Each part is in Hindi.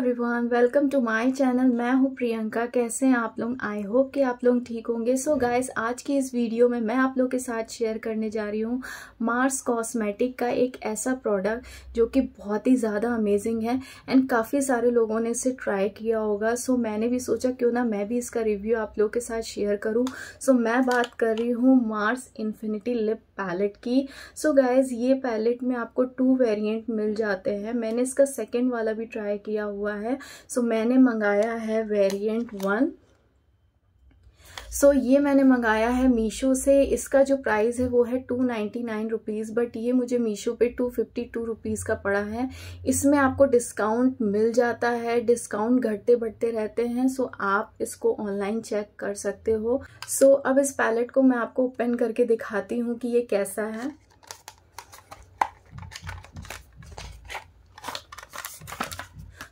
everyone welcome to my channel मैं हूं प्रियंका कैसे हैं आप लोग आई होप कि आप लोग ठीक होंगे सो so गाइस आज की इस वीडियो में मैं आप लोग के साथ शेयर करने जा रही हूं मार्स कॉस्मेटिक का एक ऐसा प्रोडक्ट जो कि बहुत ही ज़्यादा अमेजिंग है एंड काफ़ी सारे लोगों ने इसे ट्राई किया होगा सो so मैंने भी सोचा क्यों ना मैं भी इसका रिव्यू आप लोग के साथ शेयर करूँ सो so मैं बात कर रही हूँ मार्स इन्फिनिटी लिप पैलेट की सो so गाइज़ ये पैलेट में आपको टू वेरिएंट मिल जाते हैं मैंने इसका सेकेंड वाला भी ट्राई किया हुआ है सो so मैंने मंगाया है वेरिएंट वन सो so, ये मैंने मंगाया है मीशो से इसका जो प्राइस है वो है two ninety nine rupees but ये मुझे मीशो पे टू फिफ्टी टू रुपीज़ का पड़ा है इसमें आपको डिस्काउंट मिल जाता है डिस्काउंट घटते बढ़ते रहते हैं सो so आप इसको ऑनलाइन चेक कर सकते हो सो so, अब इस पैलेट को मैं आपको ओपन करके दिखाती हूँ कि ये कैसा है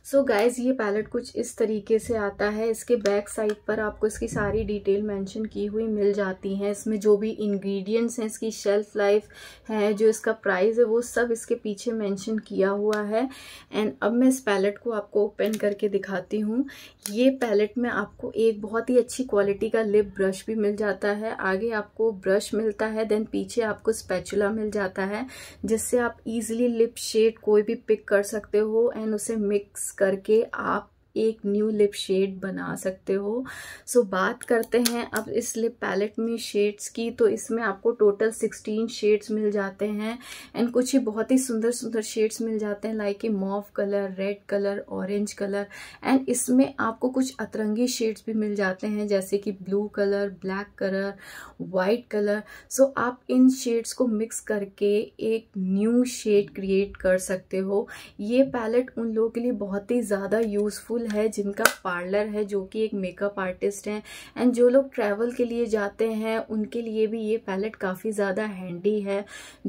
सो so गाइज ये पैलेट कुछ इस तरीके से आता है इसके बैक साइड पर आपको इसकी सारी डिटेल मेंशन की हुई मिल जाती हैं इसमें जो भी इंग्रेडिएंट्स हैं इसकी शेल्फ लाइफ है जो इसका प्राइस है वो सब इसके पीछे मेंशन किया हुआ है एंड अब मैं इस पैलेट को आपको ओपन करके दिखाती हूँ ये पैलेट में आपको एक बहुत ही अच्छी क्वालिटी का लिप ब्रश भी मिल जाता है आगे आपको ब्रश मिलता है देन पीछे आपको स्पैचुला मिल जाता है जिससे आप इजिली लिप शेड कोई भी पिक कर सकते हो एंड उसे मिक्स करके आप एक न्यू लिप शेड बना सकते हो सो so, बात करते हैं अब इस लिप पैलेट में शेड्स की तो इसमें आपको टोटल सिक्सटीन शेड्स मिल जाते हैं एंड कुछ ही बहुत ही सुंदर सुंदर शेड्स मिल जाते हैं like a mauve colour red colour orange colour and इसमें आपको कुछ अतरंगी शेड्स भी मिल जाते हैं जैसे कि blue colour black colour white colour so आप इन शेड्स को मिक्स करके एक न्यू शेड क्रिएट कर सकते हो ये पैलेट उन लोगों के लिए बहुत ही ज़्यादा यूज़फुल राहुल है जिनका पार्लर है जो कि एक मेकअप आर्टिस्ट हैं एंड जो लोग ट्रैवल के लिए जाते हैं उनके लिए भी ये पैलेट काफ़ी ज़्यादा हैंडी है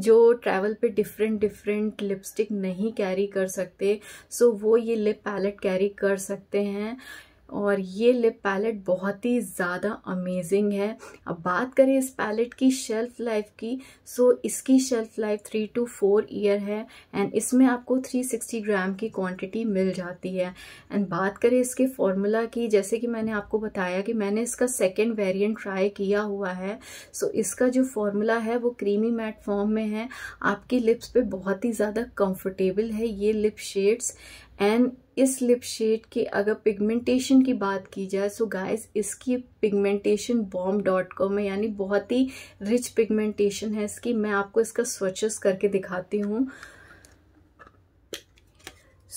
जो ट्रैवल पे डिफरेंट डिफरेंट लिपस्टिक नहीं कैरी कर सकते सो वो ये लिप पैलेट कैरी कर सकते हैं और ये लिप पैलेट बहुत ही ज़्यादा अमेजिंग है अब बात करें इस पैलेट की शेल्फ़ लाइफ की सो इसकी shelf life three two four year है एंड इसमें आपको 360 ग्राम की क्वांटिटी मिल जाती है एंड बात करें इसके फार्मूला की जैसे कि मैंने आपको बताया कि मैंने इसका सेकेंड वेरियंट ट्राई किया हुआ है सो so, इसका जो फॉर्मूला है वो क्रीमी मैट फॉर्म में है आपकी लिप्स पर बहुत ही ज़्यादा कम्फर्टेबल है ये लिप शेड्स एंड इस लिप शेड की अगर पिगमेंटेशन की बात की जाए सो गाइस इसकी पिगमेंटेशन बॉम डॉट कॉम है यानी बहुत ही रिच पिगमेंटेशन है इसकी मैं आपको इसका स्वचेस करके दिखाती हूँ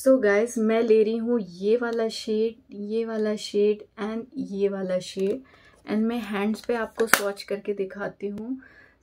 सो so गाइस मैं ले रही हूँ ये वाला शेड ये वाला शेड एंड ये वाला शेड एंड मैं हैंड्स पे आपको स्वच करके दिखाती हूँ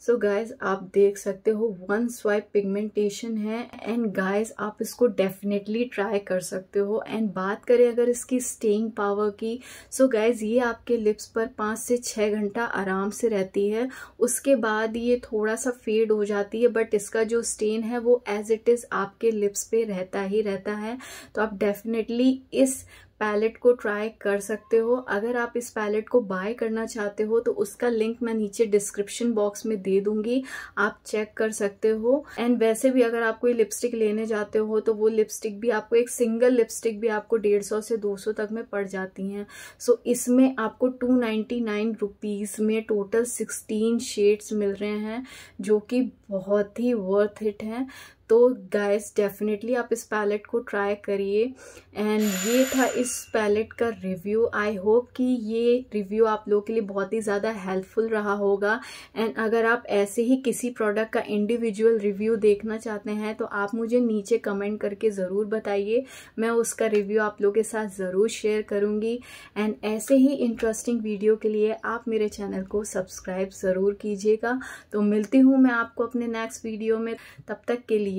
सो so गाइज आप देख सकते हो वन स्वाइप पिगमेंटेशन है एंड गाइज आप इसको डेफिनेटली ट्राई कर सकते हो एंड बात करें अगर इसकी स्टेइंग पावर की सो so गाइज ये आपके लिप्स पर पाँच से छः घंटा आराम से रहती है उसके बाद ये थोड़ा सा फेड हो जाती है बट इसका जो स्टेन है वो एज इट इज़ आपके लिप्स पे रहता ही रहता है तो आप डेफिनेटली इस पैलेट को ट्राई कर सकते हो अगर आप इस पैलेट को बाय करना चाहते हो तो उसका लिंक मैं नीचे डिस्क्रिप्शन बॉक्स में दे दूंगी आप चेक कर सकते हो एंड वैसे भी अगर आप कोई लिपस्टिक लेने जाते हो तो वो लिपस्टिक भी आपको एक सिंगल लिपस्टिक भी आपको डेढ़ सौ से दो सौ तक में पड़ जाती हैं सो so, इसमें आपको टू नाइन्टी नाइन रुपीज़ में टोटल सिक्सटीन शेड्स मिल रहे हैं जो कि बहुत ही वर्थ इट हैं तो गाइस डेफिनेटली आप इस पैलेट को ट्राई करिए एंड ये था इस पैलेट का रिव्यू आई होप कि ये रिव्यू आप लोगों के लिए बहुत ही ज़्यादा हेल्पफुल रहा होगा एंड अगर आप ऐसे ही किसी प्रोडक्ट का इंडिविजुअल रिव्यू देखना चाहते हैं तो आप मुझे नीचे कमेंट करके ज़रूर बताइए मैं उसका रिव्यू आप लोगों के साथ ज़रूर शेयर करूँगी एंड ऐसे ही इंटरेस्टिंग वीडियो के लिए आप मेरे चैनल को सब्सक्राइब ज़रूर कीजिएगा तो मिलती हूँ मैं आपको अपने नेक्स्ट वीडियो में तब तक के लिए